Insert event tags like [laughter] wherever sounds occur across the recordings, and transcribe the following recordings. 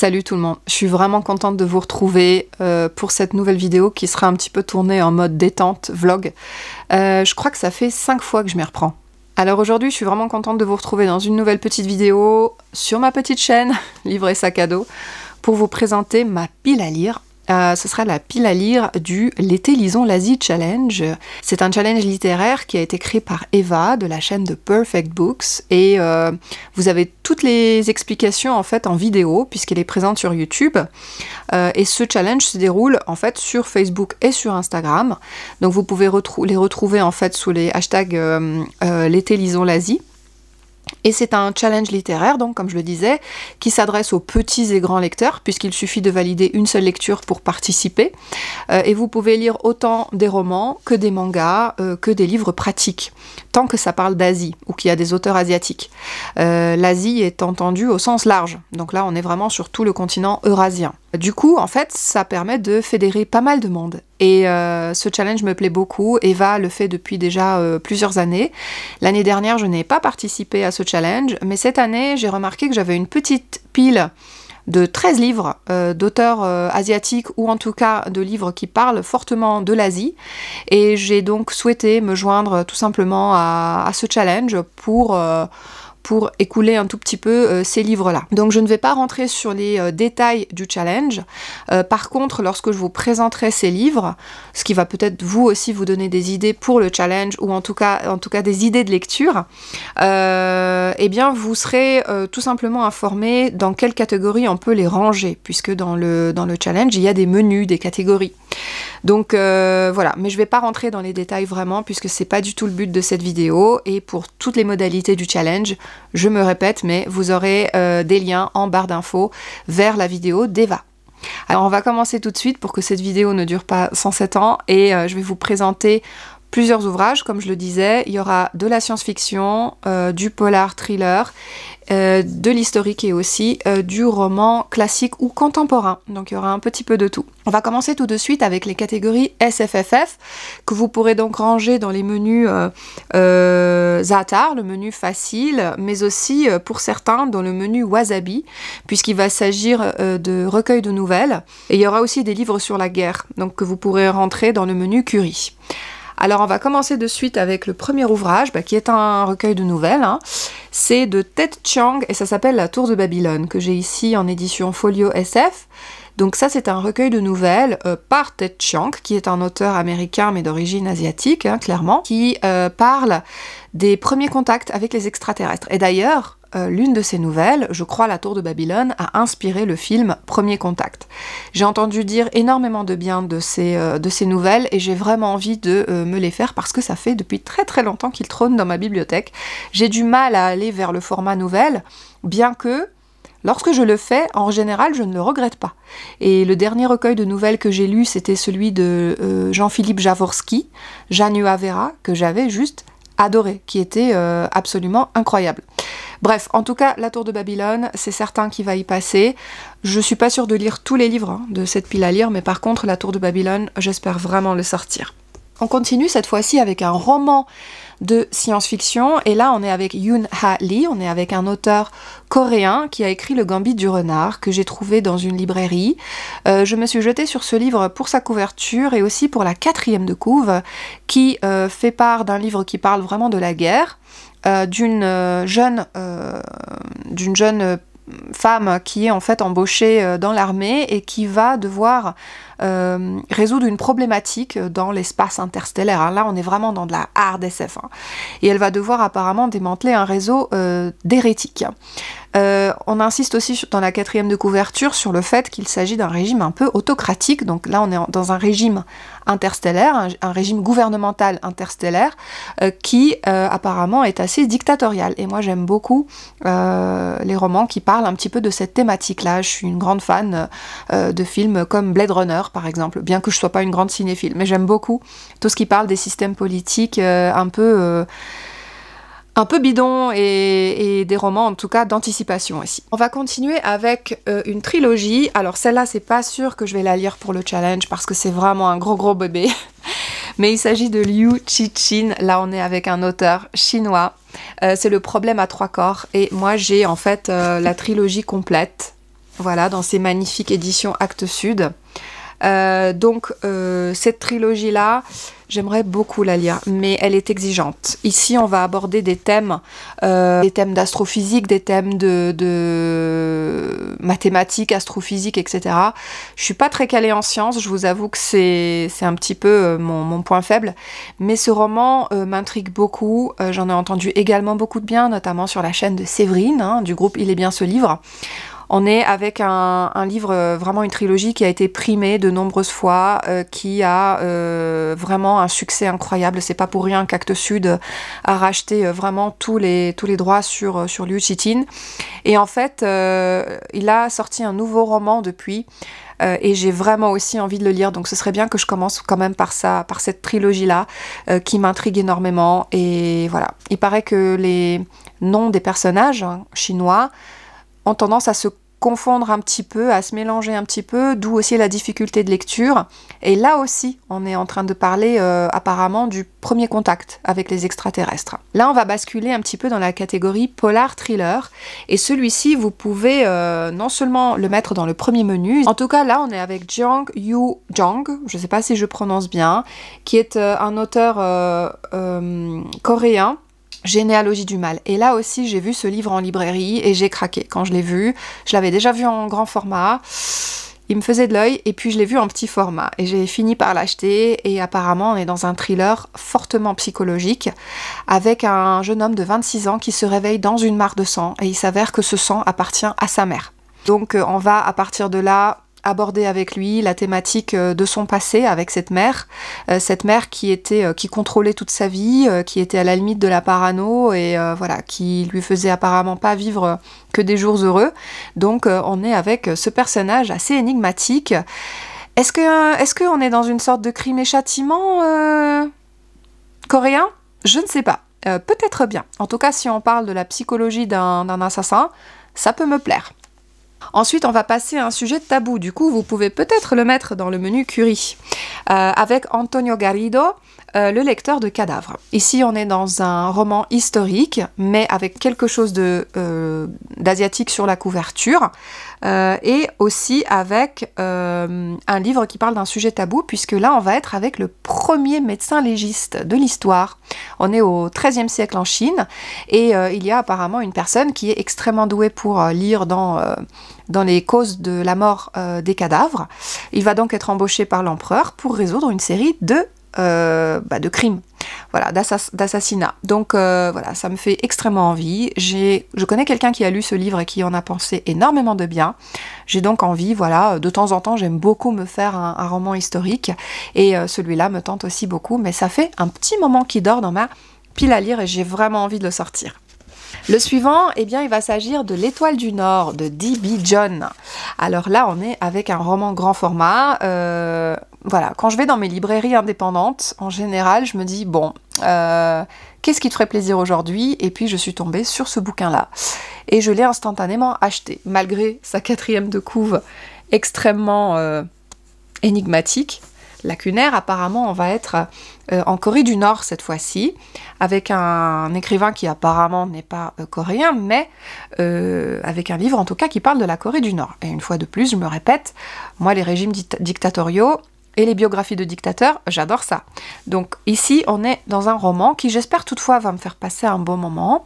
Salut tout le monde, je suis vraiment contente de vous retrouver euh, pour cette nouvelle vidéo qui sera un petit peu tournée en mode détente, vlog. Euh, je crois que ça fait 5 fois que je m'y reprends. Alors aujourd'hui, je suis vraiment contente de vous retrouver dans une nouvelle petite vidéo sur ma petite chaîne, [laughs] Livre et Sac à dos, pour vous présenter ma pile à lire euh, ce sera la pile à lire du L'été lisons l'Asie Challenge. C'est un challenge littéraire qui a été créé par Eva de la chaîne de Perfect Books et euh, vous avez toutes les explications en fait en vidéo puisqu'elle est présente sur YouTube. Euh, et ce challenge se déroule en fait sur Facebook et sur Instagram. Donc vous pouvez les retrouver en fait sous les hashtags L'été lisons l'Asie. Et c'est un challenge littéraire, donc comme je le disais, qui s'adresse aux petits et grands lecteurs, puisqu'il suffit de valider une seule lecture pour participer. Euh, et vous pouvez lire autant des romans que des mangas, euh, que des livres pratiques tant que ça parle d'Asie ou qu'il y a des auteurs asiatiques. Euh, L'Asie est entendue au sens large, donc là on est vraiment sur tout le continent eurasien. Du coup, en fait, ça permet de fédérer pas mal de monde. Et euh, ce challenge me plaît beaucoup. Eva le fait depuis déjà euh, plusieurs années. L'année dernière, je n'ai pas participé à ce challenge, mais cette année, j'ai remarqué que j'avais une petite pile de 13 livres euh, d'auteurs euh, asiatiques ou en tout cas de livres qui parlent fortement de l'Asie. Et j'ai donc souhaité me joindre tout simplement à ce challenge pour euh, pour écouler un tout petit peu euh, ces livres-là. Donc je ne vais pas rentrer sur les euh, détails du challenge. Euh, par contre, lorsque je vous présenterai ces livres, ce qui va peut-être vous aussi vous donner des idées pour le challenge ou en tout cas, en tout cas des idées de lecture, eh bien vous serez tout simplement informé dans quelle catégorie on peut les ranger, puisque dans le, dans le challenge, il y a des menus, des catégories. Donc voilà, mais je vais pas rentrer dans les détails vraiment puisque c'est pas du tout le but de cette vidéo et pour toutes les modalités du challenge, je me répète, mais vous aurez euh, des liens en barre d'infos vers la vidéo d'Eva. Alors on va commencer tout de suite pour que cette vidéo ne dure pas 107 ans et euh, je vais vous présenter plusieurs ouvrages, comme je le disais. Il y aura de la science-fiction, euh, du polar thriller, euh, de l'historique et aussi euh, du roman classique ou contemporain. Donc il y aura un petit peu de tout. On va commencer tout de suite avec les catégories SFFF, que vous pourrez donc ranger dans les menus Zatar, le menu facile, mais aussi pour certains dans le menu Wasabi, puisqu'il va s'agir de recueils de nouvelles. Et il y aura aussi des livres sur la guerre, donc que vous pourrez rentrer dans le menu Curie. Alors on va commencer de suite avec le premier ouvrage, bah, qui est un recueil de nouvelles. Hein. C'est de Ted Chiang et ça s'appelle La Tour de Babylone, que j'ai ici en édition Folio SF. Donc ça, c'est un recueil de nouvelles euh, par Ted Chiang, qui est un auteur américain mais d'origine asiatique, hein, clairement, qui euh, parle des premiers contacts avec les extraterrestres. Et d'ailleurs, euh, l'une de ses nouvelles, je crois La Tour de Babylone, a inspiré le film Premier Contact. J'ai entendu dire énormément de bien de ces, euh, de ces nouvelles et j'ai vraiment envie de euh, me les faire parce que ça fait depuis très très longtemps qu'il trône dans ma bibliothèque. J'ai du mal à aller vers le format nouvelle, bien que Lorsque je le fais, en général, je ne le regrette pas. Et le dernier recueil de nouvelles que j'ai lu, c'était celui de Jean-Philippe Javorski, Janua Vera, que j'avais juste adoré, qui était euh, absolument incroyable. Bref, en tout cas, La Tour de Babylone, c'est certain qu'il va y passer. Je suis pas sûre de lire tous les livres hein, de cette pile à lire, mais par contre, La Tour de Babylone, j'espère vraiment le sortir. On continue cette fois-ci avec un roman de science-fiction. Et là, on est avec Yoon Ha Lee, on est avec un auteur coréen qui a écrit Le Gambit du renard, que j'ai trouvé dans une librairie. Euh, je me suis jetée sur ce livre pour sa couverture et aussi pour la quatrième de couve, qui euh, fait part d'un livre qui parle vraiment de la guerre. Euh, d'une jeune, d'une jeune femme qui est en fait embauchée euh, dans l'armée et qui va devoir euh, résoudre une problématique dans l'espace interstellaire. Hein, là, on est vraiment dans de la hard SF. Hein. Et elle va devoir apparemment démanteler un réseau euh, d'hérétiques. Euh, on insiste aussi dans la quatrième de couverture sur le fait qu'il s'agit d'un régime un peu autocratique. Donc là, on est dans un régime interstellaire, un, régime gouvernemental interstellaire euh, qui euh, apparemment est assez dictatorial. Et moi, j'aime beaucoup les romans qui parlent un petit peu de cette thématique-là. Je suis une grande fan de films comme Blade Runner, par exemple, bien que je ne sois pas une grande cinéphile, mais j'aime beaucoup tout ce qui parle des systèmes politiques un peu un peu bidon et, des romans en tout cas d'anticipation aussi. On va continuer avec euh, une trilogie. Alors celle-là, c'est pas sûr que je vais la lire pour le challenge parce que c'est vraiment un gros gros bébé. [laughs] Mais il s'agit de Liu Chin. Là, on est avec un auteur chinois. Euh, c'est le problème à trois corps. Et moi, j'ai en fait euh, la trilogie complète. Voilà, dans ces magnifiques éditions Actes Sud. Euh, donc euh, cette trilogie-là, j'aimerais beaucoup la lire, mais elle est exigeante. Ici, on va aborder des thèmes, euh, des thèmes d'astrophysique, des thèmes de, mathématiques, astrophysique, etc. Je suis pas très calée en sciences, je vous avoue que c'est un petit peu mon, point faible, mais ce roman m'intrigue beaucoup. J'en ai entendu également beaucoup de bien, notamment sur la chaîne de Séverine, hein, du groupe Il est bien ce livre. On est avec un, livre, euh, vraiment une trilogie qui a été primée de nombreuses fois, euh, qui a euh, vraiment un succès incroyable. C'est pas pour rien qu'Acte Sud a racheté vraiment tous les, tous les droits sur, sur Liu Tin. Et en fait, il a sorti un nouveau roman depuis. et j'ai vraiment aussi envie de le lire. Donc ce serait bien que je commence quand même par ça, par cette trilogie là qui m'intrigue énormément. Et voilà, il paraît que les noms des personnages hein, chinois ont tendance à se confondre un petit peu, à se mélanger un petit peu, d'où aussi la difficulté de lecture. Et là aussi, on est en train de parler euh, apparemment du premier contact avec les extraterrestres. Là, on va basculer un petit peu dans la catégorie polar-thriller. Et celui-ci, vous pouvez euh, non seulement le mettre dans le premier menu, en tout cas là, on est avec Jiang Yu Jung, je ne sais pas si je prononce bien, qui est euh, un auteur coréen Généalogie du mal. Et là aussi, j'ai vu ce livre en librairie et j'ai craqué quand je l'ai vu. Je l'avais déjà vu en grand format. Il me faisait de l'œil et puis je l'ai vu en petit format et j'ai fini par l'acheter et apparemment on est dans un thriller fortement psychologique avec un jeune homme de 26 ans qui se réveille dans une mare de sang et il s'avère que ce sang appartient à sa mère. Donc euh, on va à partir de là aborder avec lui la thématique euh, de son passé avec cette mère, euh, cette mère qui était euh, qui contrôlait toute sa vie, qui était à la limite de la parano et voilà, qui lui faisait apparemment pas vivre que des jours heureux. Donc on est avec ce personnage assez énigmatique. Est-ce que est-ce on est dans une sorte de crime et châtiment coréen Je ne sais pas. Peut-être bien. En tout cas, si on parle de la psychologie d'un assassin, ça peut me plaire. Ensuite, on va passer à un sujet tabou. Du coup, vous pouvez peut-être le mettre dans le menu Curie, euh, avec Antonio Garrido, euh, le lecteur de cadavres. Ici, on est dans un roman historique, mais avec quelque chose euh, d'asiatique sur la couverture et aussi avec un livre qui parle d'un sujet tabou, puisque là, on va être avec le premier médecin légiste de l'histoire. On est au XIIIe siècle en Chine et euh, il y a apparemment une personne qui est extrêmement douée pour euh, lire dans, euh, dans les causes de la mort des cadavres. Il va donc être embauché par l'empereur pour résoudre une série de euh, bah, de crime, voilà, d'assassinat. Donc euh, voilà, ça me fait extrêmement envie. Je connais quelqu'un qui a lu ce livre et qui en a pensé énormément de bien. J'ai donc envie, voilà, de temps en temps, j'aime beaucoup me faire un, roman historique et euh, celui-là me tente aussi beaucoup, mais ça fait un petit moment qu'il dort dans ma pile à lire et j'ai vraiment envie de le sortir. Le suivant, eh bien, il va s'agir de L'Étoile du Nord de D.B. John. Alors là, on est avec un roman grand format. Euh, voilà, quand je vais dans mes librairies indépendantes, en général, je me dis, bon, euh, qu'est-ce qui te ferait plaisir aujourd'hui Et puis je suis tombée sur ce bouquin-là. Et je l'ai instantanément acheté, malgré sa quatrième de couve extrêmement euh, énigmatique, lacunaire. Apparemment, on va être euh, en Corée du Nord cette fois-ci, avec un, écrivain qui apparemment n'est pas coréen, mais avec un livre en tout cas qui parle de la Corée du Nord. Et une fois de plus, je me répète, moi les régimes dictatoriaux, et les biographies de dictateurs, j'adore ça. Donc ici, on est dans un roman qui, j'espère toutefois, va me faire passer un bon moment.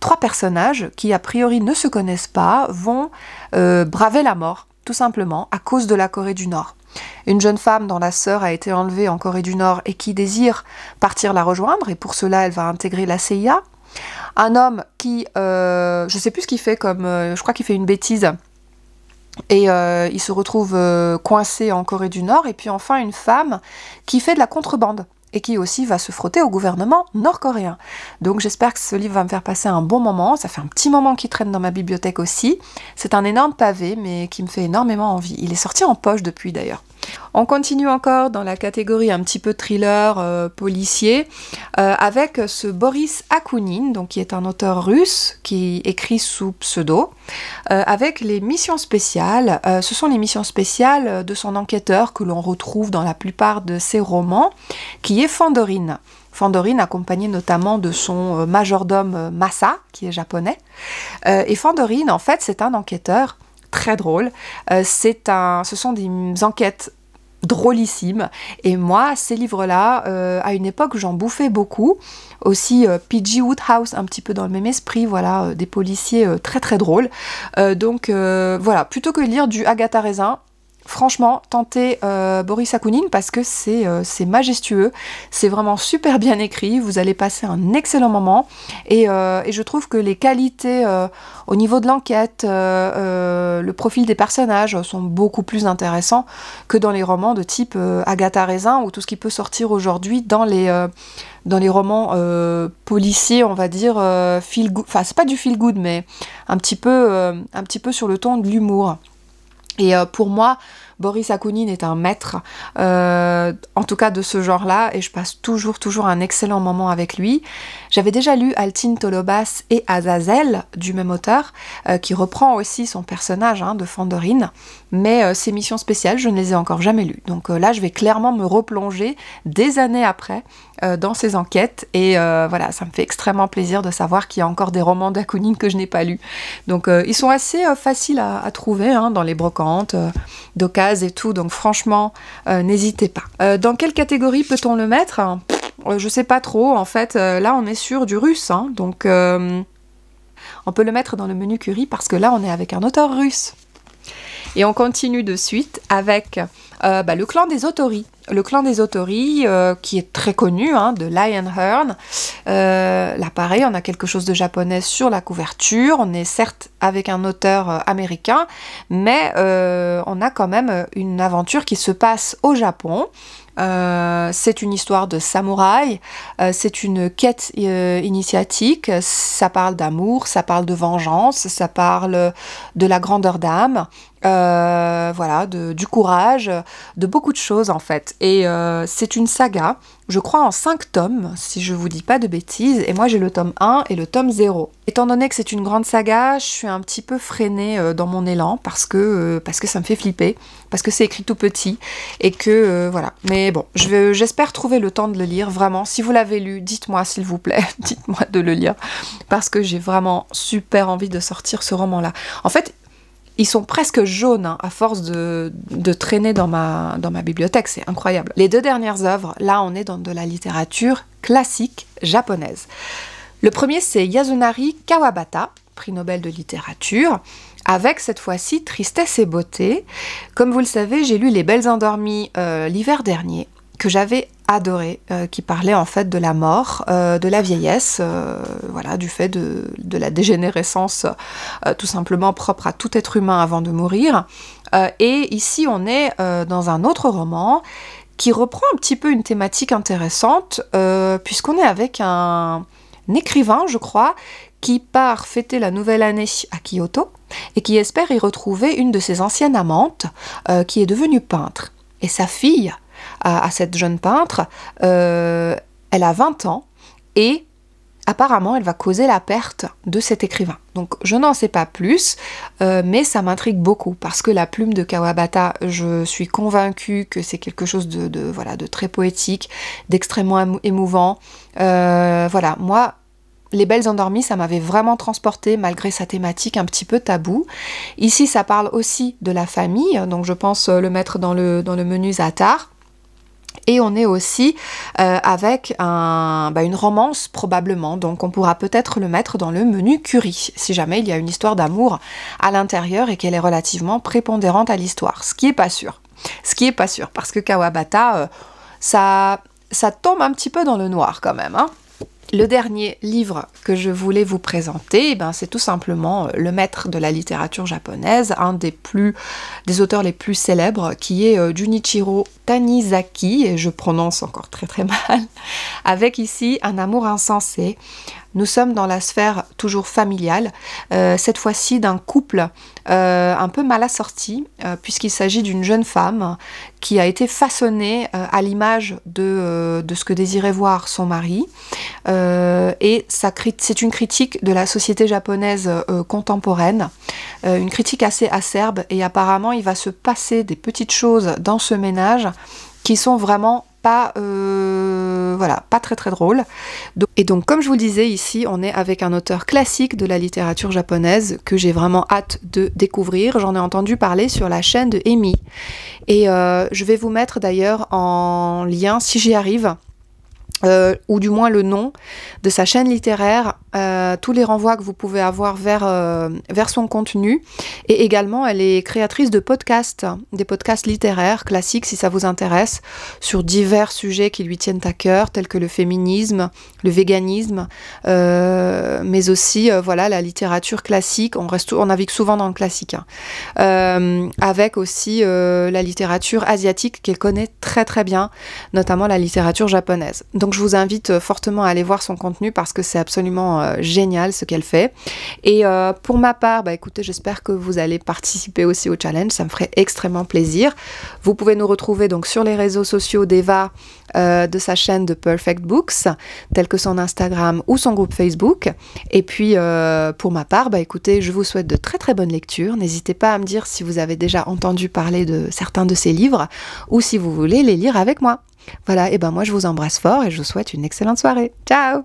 Trois personnages qui, a priori, ne se connaissent pas, vont euh, braver la mort, tout simplement, à cause de la Corée du Nord. Une jeune femme dont la sœur a été enlevée en Corée du Nord et qui désire partir la rejoindre, et pour cela, elle va intégrer la CIA. Un homme qui, euh, je ne sais plus ce qu'il fait, comme euh, je crois qu'il fait une bêtise et euh, il se retrouve euh, coincé en Corée du Nord. Et puis enfin, une femme qui fait de la contrebande et qui aussi va se frotter au gouvernement nord-coréen. Donc j'espère que ce livre va me faire passer un bon moment. Ça fait un petit moment qu'il traîne dans ma bibliothèque aussi. C'est un énorme pavé, mais qui me fait énormément envie. Il est sorti en poche depuis d'ailleurs. On continue encore dans la catégorie un petit peu thriller euh, policier euh, avec ce Boris Akounine, donc qui est un auteur russe qui écrit sous pseudo, euh, avec les missions spéciales. ce sont les missions spéciales de son enquêteur que l'on retrouve dans la plupart de ses romans, qui est Fandorine. Fandorine, accompagnée notamment de son majordome Massa, qui est japonais. et Fandorine, en fait, c'est un enquêteur très drôle. Euh, c'est un, ce sont des enquêtes drôlissimes, Et moi, ces livres-là, euh, à une époque, j'en bouffais beaucoup. Aussi euh, P.G. Woodhouse, un petit peu dans le même esprit, voilà, des policiers très très drôles. donc voilà, plutôt que de lire du Agatha Raisin, franchement, tentez euh, Boris Akounine parce que euh, c'est majestueux, c'est vraiment super bien écrit, vous allez passer un excellent moment et, euh, je trouve que les qualités au niveau de l'enquête, le profil des personnages sont beaucoup plus intéressants que dans les romans de type Agatha Raisin ou tout ce qui peut sortir aujourd'hui dans les dans les romans policiers, on va dire, feel c'est pas du feel good, mais un petit peu, un petit peu sur le ton de l'humour. Et euh, pour moi, Boris Akounine est un maître, euh, en tout cas de ce genre-là, et je passe toujours, toujours un excellent moment avec lui. J'avais déjà lu Altine Tolobas et Azazel, du même auteur, euh, qui reprend aussi son personnage hein, de Fandorine, mais ces euh, missions spéciales, je ne les ai encore jamais lues. Donc là, je vais clairement me replonger des années après dans ces enquêtes, et voilà, ça me fait extrêmement plaisir de savoir qu'il y a encore des romans d'Akounine que je n'ai pas lus. Donc ils sont assez faciles à, trouver hein, dans les brocantes, d'occasion et tout, donc franchement, euh, n'hésitez pas. Euh, dans quelle catégorie peut-on le mettre euh, Je sais pas trop, en fait, là on est sur du russe, hein, donc on peut le mettre dans le menu curry parce que là on est avec un auteur russe. Et on continue de suite avec euh, bah, le clan des Otori. Le clan des Otori, euh, qui est très connu, hein, de Lionhearn, euh, là, pareil, on a quelque chose de japonais sur la couverture. On est certes avec un auteur américain, mais on a quand même une aventure qui se passe au Japon. Euh, c'est une histoire de samouraï, euh, c'est une quête euh, initiatique, ça parle d'amour, ça parle de vengeance, ça parle de la grandeur d'âme, euh, voilà, du courage, de beaucoup de choses en fait. Et euh, c'est une saga, je crois en 5 tomes, si je vous dis pas de bêtises, et moi j'ai le tome 1 et le tome 0. Étant donné que c'est une grande saga, je suis un petit peu freinée euh, dans mon élan parce que, parce que ça me fait flipper, parce que c'est écrit tout petit, et que voilà. Mais bon, j'espère trouver le temps de le lire, vraiment. Si vous l'avez lu, dites-moi s'il vous plaît, [laughs] dites-moi de le lire, parce que j'ai vraiment super envie de sortir ce roman-là. En fait, ils sont presque jaunes hein, à force de, traîner dans ma, dans ma bibliothèque, c'est incroyable. Les deux dernières œuvres, là on est dans de la littérature classique japonaise. Le premier c'est Yasunari Kawabata, prix Nobel de littérature, avec cette fois-ci Tristesse et Beauté. Comme vous le savez, j'ai lu Les Belles Endormies euh, l'hiver dernier que j'avais adoré, euh, qui parlait en fait de la mort, euh, de la vieillesse, euh, voilà, du fait de, la dégénérescence tout simplement propre à tout être humain avant de mourir. et ici, on est dans un autre roman qui reprend un petit peu une thématique intéressante, puisqu'on est avec un écrivain, je crois, qui part fêter la nouvelle année à Kyoto et qui espère y retrouver une de ses anciennes amantes qui est devenue peintre. Et sa fille, à, cette jeune peintre. Euh, elle a 20 ans et apparemment elle va causer la perte de cet écrivain. Donc je n'en sais pas plus, euh, mais ça m'intrigue beaucoup parce que la plume de Kawabata, je suis convaincue que c'est quelque chose de, voilà, de très poétique, d'extrêmement émouvant. Euh, voilà, moi, les Belles Endormies, ça m'avait vraiment transporté malgré sa thématique un petit peu tabou. Ici, ça parle aussi de la famille, donc je pense le mettre dans le, dans le menu Zatar. Et on est aussi euh, avec bah, une romance probablement, donc on pourra peut-être le mettre dans le menu curry, si jamais il y a une histoire d'amour à l'intérieur et qu'elle est relativement prépondérante à l'histoire, ce qui est pas sûr. Ce qui est pas sûr, parce que Kawabata, euh, ça, ça tombe un petit peu dans le noir quand même. Hein. Le dernier livre que je voulais vous présenter, eh ben, c'est tout simplement euh, le maître de la littérature japonaise, un des, plus, des auteurs les plus célèbres, qui est Junichiro euh, Tanizaki, et je prononce encore très très [laughs] mal, avec ici Un amour insensé, nous sommes dans la sphère toujours familiale, euh, cette fois-ci d'un couple euh, un peu mal assorti, euh, puisqu'il s'agit d'une jeune femme qui a été façonnée à l'image de, de, ce que désirait voir son mari. et c'est une critique de la société japonaise contemporaine, une critique assez acerbe, et apparemment il va se passer des petites choses dans ce ménage qui sont vraiment pas voilà, pas très très drôle. Et donc comme je vous le disais ici, on est avec un auteur classique de la littérature japonaise que j'ai vraiment hâte de découvrir. J'en ai entendu parler sur la chaîne de Emi. Et euh, je vais vous mettre d'ailleurs en lien, si j'y arrive, euh, ou du moins le nom de sa chaîne littéraire, euh, tous les renvois que vous pouvez avoir vers, euh, vers son contenu. Et également, elle est créatrice de podcasts, des podcasts littéraires classiques si ça vous intéresse, sur divers sujets qui lui tiennent à cœur, tels que le féminisme, le véganisme, mais aussi voilà la littérature classique. On, reste, on navigue souvent dans le classique, hein. avec aussi la littérature asiatique qu'elle connaît très très bien, notamment la littérature japonaise. Donc je vous invite euh, fortement à aller voir son contenu parce que c'est absolument euh, génial ce qu'elle fait. Et euh, pour ma part, bah écoutez, j'espère que vous allez participer aussi au challenge, ça me ferait extrêmement plaisir. Vous pouvez nous retrouver donc sur les réseaux sociaux d'Eva, de sa chaîne de Perfect Books, tel que son Instagram ou son groupe Facebook. Et puis pour ma part, bah écoutez, je vous souhaite de très très bonnes lectures. N'hésitez pas à me dire si vous avez déjà entendu parler de certains de ses livres ou si vous voulez les lire avec moi. Voilà, et ben moi je vous embrasse fort et je vous souhaite une excellente soirée. Ciao